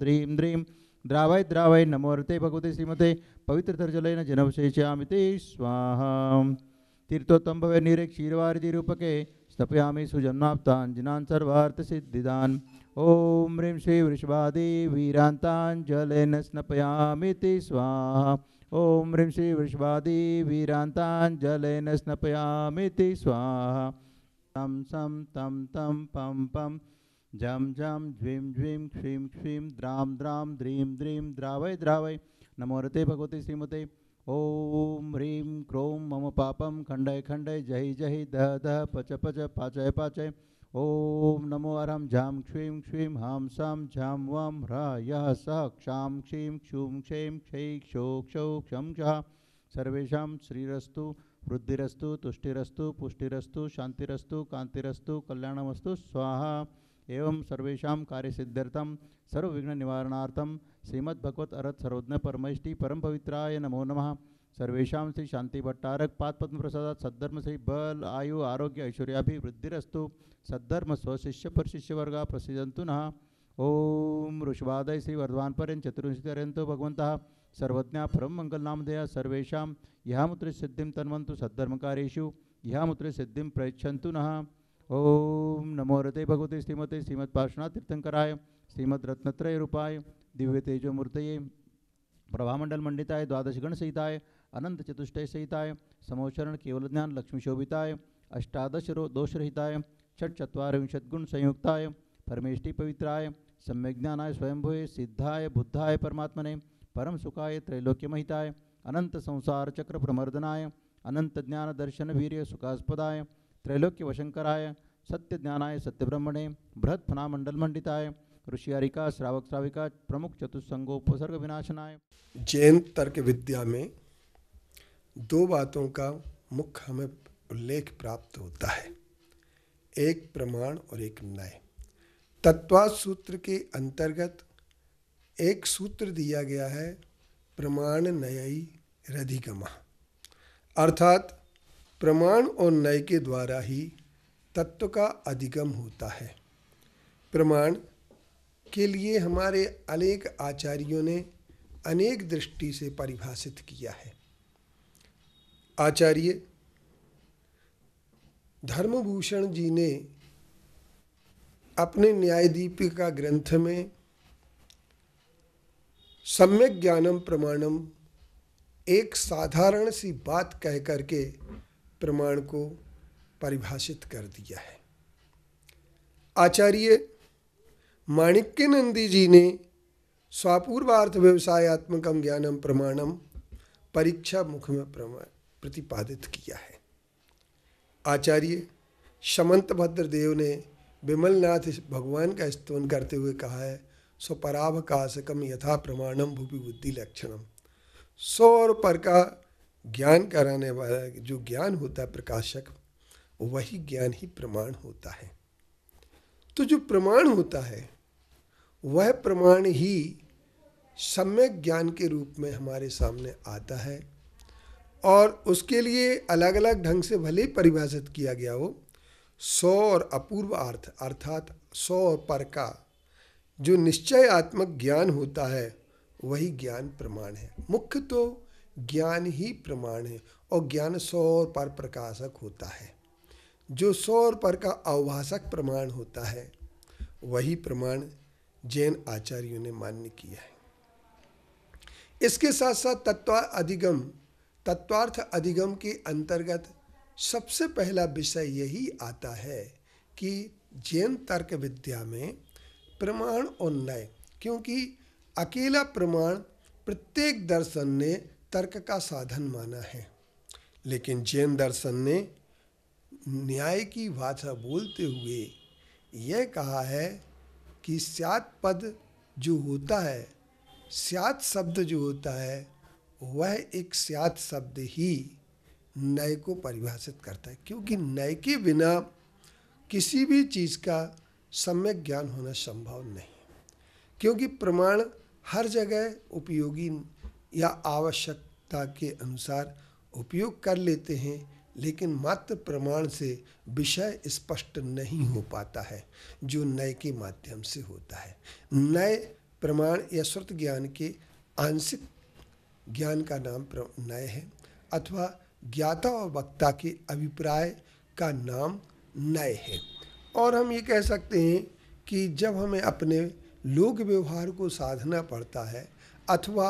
द्रीं द्रीं द्रावय द्रावय नमोरते भगवते श्रीमते पवित्रतर्जलेन जनवशेषयामि ते स्वाहा तीर्थोत्तम भवे नीरे क्षीरवारिधि रूपके स्तपयामि सर्वार्थ सिद्धिदान ओम ह्रीं श्री वृषभादी वीरान्ताञ्जलेन स्नपयामी स्वाहा ओम ह्रीं श्री वृषभादी वीरान्ताञ्जलेन स्नपयामी ते स्वाहा तं तम तम तं पम, पम जम जम झ्वीं झ्वीं क्षीं क्षीं द्राम द्राम द्रीं द्रीं द्रावय द्रावय नमो रते भगवते श्रीमते ओम ह्रीं क्रों मम पापम खंडय खंडय जय जय दह दह पच पच पाचय पाचय ओम नमो अरम झां क्षीं क्षीं हां सां झां वम ह्रा यः सः क्षां क्षीं क्षूं क्षें क्षै क्षो क्षौ क्षम क्षा सर्वेषां श्रीरस्तु वृद्धिरस्तु तुष्टिरस्तु पुष्टिरस्तु शांतिरस्तु कांतिरस्तु कल्याणमस्तु स्वाहा एवं सर्वेशा कार्यसिद्ध्यर्थम सर्वविघ्न निवारणार्थम श्रीमद्भगवत अरत सर्वज्ञ परमष्टि परम पवित्राय नमो नम सर्वेशा श्री शांति भट्टारक पाद पद्म प्रसाद सद्धर्म श्री बल आयु आरोग्य ऐश्वर्याभि वृद्धिस्तु सद्धर्म स्वशिष्य पर शिष्य वर्ग प्रसिदंतु न ओम ऋषवादय श्री वर्धमान पर चतुर्शीत भगवंत सर्वज्ञा परम मंगल सर्वेशा यहाँ मुद्र सिद्धि तन्वंतु कार्यु यहाँ मुद्र सिद्धि प्रयच्छन्तु नः ओम नमो हृदय भगवते श्रीमते श्रीमत्पाशना तीर्थंकराय रूपाय दिव्य तेजोमूर्त प्रभामंडल मंडिताय द्वादशगण सहिताय अनंत चतुष्टय सहिताय समोचरण केवल ज्ञान लक्ष्मी शोभिताय अष्टादश दोषरहिताय षट चुरीशद्गुण संयुक्ताय परमेष्टि पवित्राय सम्य ज्ञानाय स्वयंभुए सिद्धाय बुद्धाय परमात्मने परम सुखाय त्रैलोक्यमहिताय अनंत संसार चक्र प्रमर्दनाय अनंत ज्ञान दर्शन वीर सुखास्पदाय त्रैलोक्य वशंकराय सत्य ज्ञानाय सत्य ब्रह्मणे बृहत फनामंडल मंडिताय ऋषिहारिका श्रावक श्राविका प्रमुख उपसर्ग विनाशनाय जैन तर्क विद्या में दो बातों का मुख्य हमें उल्लेख प्राप्त होता है एक प्रमाण और एक न्याय तत्वा सूत्र के अंतर्गत एक सूत्र दिया गया है प्रमाण नयी रधिगमा अर्थात प्रमाण और न्याय के द्वारा ही तत्व का अधिगम होता है प्रमाण के लिए हमारे अनेक आचार्यों ने अनेक दृष्टि से परिभाषित किया है आचार्य धर्मभूषण जी ने अपने न्यायदीपिका ग्रंथ में सम्यक ज्ञानम प्रमाणम एक साधारण सी बात कह करके प्रमाण को परिभाषित कर दिया है आचार्य माणिक्य नंदी जी ने स्वापूर्वार्थ व्यवसायत्मकम ज्ञानम प्रमाणम परीक्षा मुख में प्रतिपादित किया है आचार्य शमंत भद्र देव ने विमलनाथ भगवान का स्तवन करते हुए कहा है स्वपराभकाशकम यथा प्रमाणम भूपि बुद्धि लक्षणम सौ और पर का ज्ञान कराने वाला जो ज्ञान होता है प्रकाशक वही ज्ञान ही प्रमाण होता है तो जो प्रमाण होता है वह प्रमाण ही सम्यक ज्ञान के रूप में हमारे सामने आता है और उसके लिए अलग अलग ढंग से भले परिभाषित किया गया हो सौ और अपूर्व अर्थ अर्थात सौ और पर का जो निश्चय आत्मक ज्ञान होता है वही ज्ञान प्रमाण है मुख्य तो ज्ञान ही प्रमाण है और ज्ञान सौर पर प्रकाशक होता है जो सौर पर का अवभाषक प्रमाण होता है वही प्रमाण जैन आचार्यों ने मान्य किया है इसके साथ साथ तत्व अधिगम तत्वार्थ अधिगम के अंतर्गत सबसे पहला विषय यही आता है कि जैन तर्क विद्या में प्रमाण और नय क्योंकि अकेला प्रमाण प्रत्येक दर्शन ने तर्क का साधन माना है लेकिन जैन दर्शन ने न्याय की भाषा बोलते हुए यह कहा है कि स्यात पद जो होता है स्यात शब्द जो होता है वह एक स्यात शब्द ही न्याय को परिभाषित करता है क्योंकि नय के बिना किसी भी चीज़ का सम्यक ज्ञान होना संभव नहीं क्योंकि प्रमाण हर जगह उपयोगी या आवश्यकता के अनुसार उपयोग कर लेते हैं लेकिन मात्र प्रमाण से विषय स्पष्ट नहीं हो पाता है जो नए के माध्यम से होता है नए प्रमाण या श्रुत ज्ञान के आंशिक ज्ञान का नाम नए है अथवा ज्ञाता और वक्ता के अभिप्राय का नाम नए है और हम ये कह सकते हैं कि जब हमें अपने लोक व्यवहार को साधना पड़ता है अथवा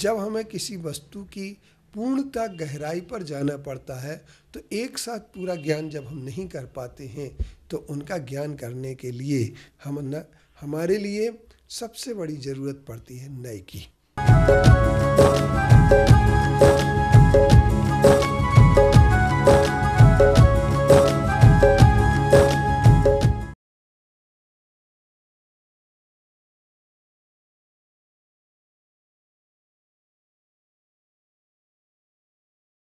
जब हमें किसी वस्तु की पूर्णता गहराई पर जाना पड़ता है तो एक साथ पूरा ज्ञान जब हम नहीं कर पाते हैं तो उनका ज्ञान करने के लिए हम न हमारे लिए सबसे बड़ी ज़रूरत पड़ती है नए की